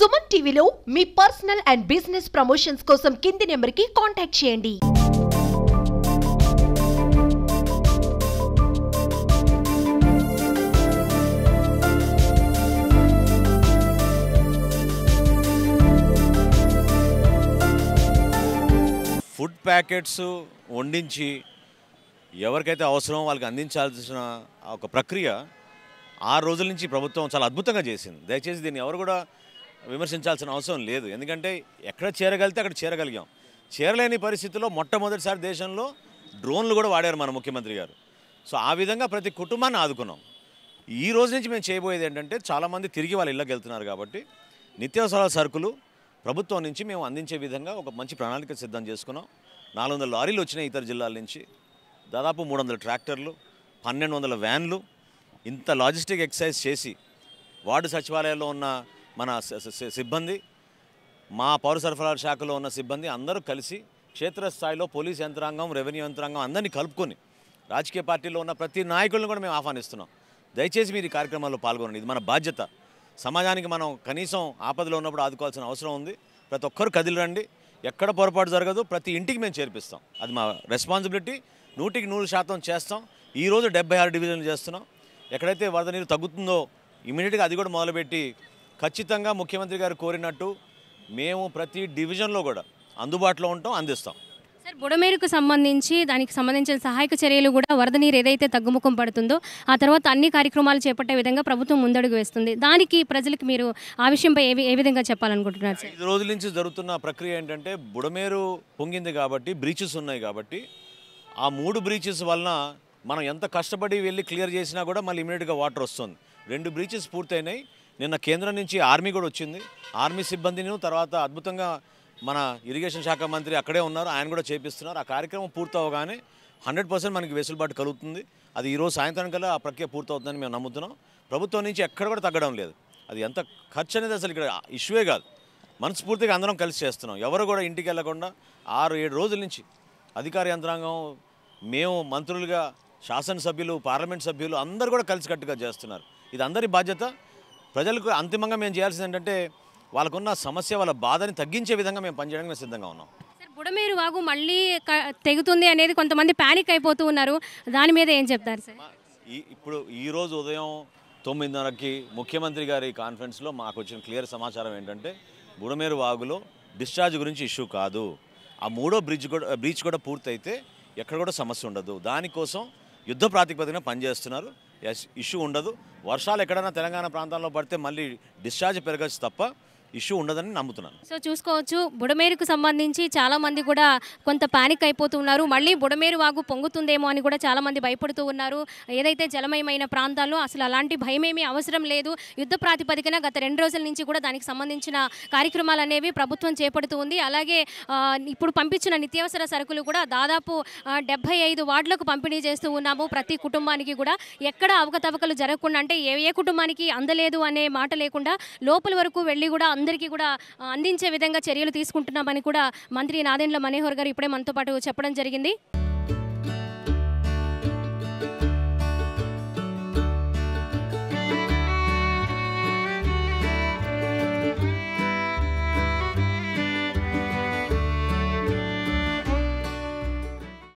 సుమన్ టీవీలో మీ personal and business promotions కోసం కింది నెంబర్కి కాంటాక్ట్ చేయండి ఫుడ్ ప్యాకెట్స్ వండించి ఎవరికైతే అవసరమో వాళ్ళకి అందించాల్సిన ఒక ప్రక్రియ ఆ రోజుల నుంచి ప్రభుత్వం చాలా అద్భుతంగా చేసింది దయచేసి దీన్ని ఎవరు కూడా విమర్శించాల్సిన అవసరం లేదు ఎందుకంటే ఎక్కడ చేరగలితే అక్కడ చేరగలిగాం చేరలేని పరిస్థితుల్లో మొట్టమొదటిసారి దేశంలో డ్రోన్లు కూడా వాడారు మన ముఖ్యమంత్రి గారు సో ఆ విధంగా ప్రతి కుటుంబాన్ని ఆదుకున్నాం ఈ రోజు నుంచి మేము చేయబోయేది ఏంటంటే చాలామంది తిరిగి వాళ్ళ ఇళ్ళకి వెళ్తున్నారు కాబట్టి నిత్యావసర సరుకులు ప్రభుత్వం నుంచి మేము అందించే విధంగా ఒక మంచి ప్రణాళిక సిద్ధం చేసుకున్నాం నాలుగు వందల లారీలు వచ్చినాయి ఇతర జిల్లాల నుంచి దాదాపు మూడు వందల ట్రాక్టర్లు పన్నెండు వందల వ్యాన్లు ఇంత లాజిస్టిక్ ఎక్సర్సైజ్ చేసి వార్డు సచివాలయాల్లో ఉన్న మన సిబ్బంది మా పౌర సరఫరాల శాఖలో ఉన్న సిబ్బంది అందరూ కలిసి క్షేత్రస్థాయిలో పోలీస్ యంత్రాంగం రెవెన్యూ యంత్రాంగం అందరినీ కలుపుకొని రాజకీయ పార్టీలో ఉన్న ప్రతి నాయకులను కూడా మేము ఆహ్వానిస్తున్నాం దయచేసి మీరు ఈ కార్యక్రమాల్లో పాల్గొనండి ఇది మన బాధ్యత సమాజానికి మనం కనీసం ఆపదలో ఉన్నప్పుడు ఆదుకోవాల్సిన అవసరం ఉంది ప్రతి ఒక్కరు కదిలిరండి ఎక్కడ పొరపాటు జరగదు ప్రతి ఇంటికి మేము చేర్పిస్తాం అది మా రెస్పాన్సిబిలిటీ నూటికి నూరు శాతం చేస్తాం ఈరోజు డెబ్బై ఆరు డివిజన్లు చేస్తున్నాం ఎక్కడైతే వరద నీరు తగ్గుతుందో ఇమీడియట్గా అది కూడా మొదలుపెట్టి ఖచ్చితంగా ముఖ్యమంత్రి గారు కోరినట్టు మేము ప్రతి డివిజన్లో కూడా అందుబాటులో ఉంటాం అందిస్తాం సార్ బుడమేరుకు సంబంధించి దానికి సంబంధించిన సహాయక చర్యలు కూడా వరద నీరు ఏదైతే తగ్గుముఖం పడుతుందో ఆ తర్వాత అన్ని కార్యక్రమాలు చేపట్టే విధంగా ప్రభుత్వం ముందడుగు వేస్తుంది దానికి ప్రజలకు మీరు ఆ విషయంపై ఏ ఏ విధంగా చెప్పాలనుకుంటున్నారు సార్ ఐదు రోజుల నుంచి జరుగుతున్న ప్రక్రియ ఏంటంటే బుడమేరు పొంగింది కాబట్టి బ్రీచెస్ ఉన్నాయి కాబట్టి ఆ మూడు బ్రీచెస్ వలన మనం ఎంత కష్టపడి వెళ్ళి క్లియర్ చేసినా కూడా మళ్ళీ ఇమీడియట్గా వాటర్ వస్తుంది రెండు బ్రీచెస్ పూర్తయినాయి నిన్న కేంద్రం నుంచి ఆర్మీ కూడా వచ్చింది ఆర్మీ సిబ్బందిని తర్వాత అద్భుతంగా మన ఇరిగేషన్ శాఖ మంత్రి అక్కడే ఉన్నారు ఆయన కూడా చేపిస్తున్నారు ఆ కార్యక్రమం పూర్తవగానే హండ్రెడ్ పర్సెంట్ మనకి వెసులుబాటు కలుగుతుంది అది ఈరోజు సాయంత్రం కల్లా ఆ ప్రక్రియ పూర్తవుతుందని మేము నమ్ముతున్నాం ప్రభుత్వం నుంచి ఎక్కడ కూడా తగ్గడం లేదు అది ఎంత ఖర్చు అనేది అసలు ఇక్కడ ఇష్యూవే కాదు మనస్ఫూర్తిగా అందరం కలిసి చేస్తున్నాం ఎవరు కూడా ఇంటికి వెళ్లకుండా ఆరు ఏడు రోజుల నుంచి అధికార యంత్రాంగం మేము మంత్రులుగా శాసనసభ్యులు పార్లమెంట్ సభ్యులు అందరూ కూడా కలిసికట్టుగా చేస్తున్నారు ఇది అందరి బాధ్యత ప్రజలకు అంతిమంగా మేము చేయాల్సింది ఏంటంటే వాళ్ళకున్న సమస్య వాళ్ళ బాధని తగ్గించే విధంగా మేము పనిచేయడానికి మేము సిద్ధంగా ఉన్నాం బుడమేరు వాగు మళ్ళీ తెగుతుంది అనేది కొంతమంది ప్యానిక్ అయిపోతూ ఉన్నారు దాని మీద ఏం చెప్తారు సార్ ఇప్పుడు ఈరోజు ఉదయం తొమ్మిదిన్నరకి ముఖ్యమంత్రి గారి కాన్ఫరెన్స్లో మాకు వచ్చిన క్లియర్ సమాచారం ఏంటంటే బుడమేరు వాగులో డిశ్చార్జ్ గురించి ఇష్యూ కాదు ఆ మూడో బ్రిడ్జ్ కూడా బ్రిడ్జ్ కూడా పూర్తయితే ఎక్కడ కూడా సమస్య ఉండదు దానికోసం యుద్ధ ప్రాతిపదికన పనిచేస్తున్నారు ఇష్యూ ఉండదు వర్షాలు ఎక్కడైనా తెలంగాణ ప్రాంతాల్లో పడితే మళ్ళీ డిశ్చార్జ్ పెరగచ్చు తప్ప ఇష్యూ ఉండదని నమ్ముతున్నాను సో చూసుకోవచ్చు బుడమేరుకు సంబంధించి చాలామంది కూడా కొంత పానిక్ అయిపోతున్నారు మళ్ళీ బుడమేరు వాగు పొంగుతుందేమో అని కూడా చాలామంది భయపడుతూ ఉన్నారు ఏదైతే జలమయమైన ప్రాంతాల్లో అసలు అలాంటి భయమేమీ అవసరం లేదు యుద్ధ ప్రాతిపదికన గత రెండు రోజుల నుంచి కూడా దానికి సంబంధించిన కార్యక్రమాలు అనేవి ప్రభుత్వం చేపడుతూ ఉంది అలాగే ఇప్పుడు పంపించిన నిత్యావసర సరుకులు కూడా దాదాపు డెబ్బై ఐదు వార్డులకు పంపిణీ చేస్తూ ఉన్నాము ప్రతి కుటుంబానికి కూడా ఎక్కడ అవకతవకలు జరగకుండా అంటే ఏ ఏ కుటుంబానికి అందలేదు అనే మాట లేకుండా లోపల వరకు వెళ్ళి కూడా అందరికీ కూడా అందించే విధంగా చర్యలు తీసుకుంటున్నామని కూడా మంత్రి నాదెండ్ల మనోహర్ గారు ఇప్పుడే మనతో పాటు చెప్పడం జరిగింది